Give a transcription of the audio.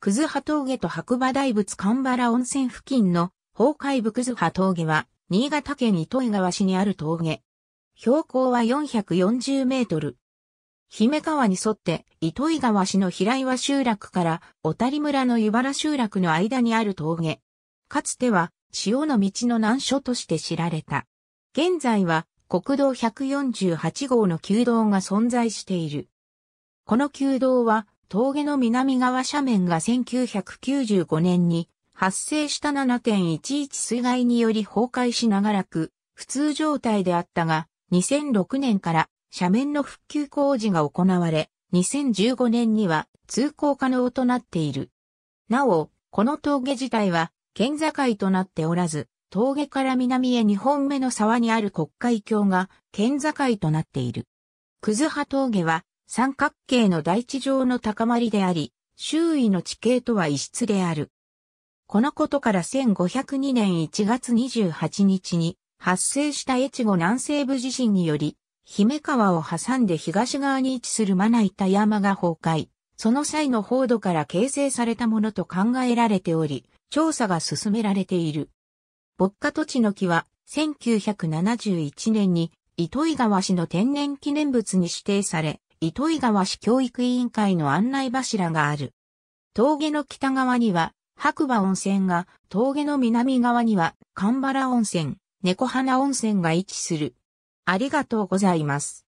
クズハ峠と白馬大仏神原温泉付近の崩壊部クズハ峠は、新潟県糸魚川市にある峠。標高は440メートル。姫川に沿って糸魚川市の平岩集落から小谷村の湯原集落の間にある峠。かつては潮の道の難所として知られた。現在は国道148号の旧道が存在している。この旧道は峠の南側斜面が1995年に発生した7.11水害により崩壊し長らく普通状態であったが、2006年から斜面の復旧工事が行われ、2015年には通行可能となっている。なお、この峠自体は県境となっておらず、峠から南へ2本目の沢にある国会橋が県境となっている。葛葉峠は三角形の大地上の高まりであり、周囲の地形とは異質である。このことから1502年1月28日に発生した越後南西部地震により、姫川を挟んで東側に位置するマナイタ山が崩壊、その際の報道から形成されたものと考えられており、調査が進められている。牧歌土地の木は1971年に糸井川市の天然記念物に指定され、糸井川市教育委員会の案内柱がある。峠の北側には白馬温泉が、峠の南側には神原温泉、猫花温泉が位置する。ありがとうございます。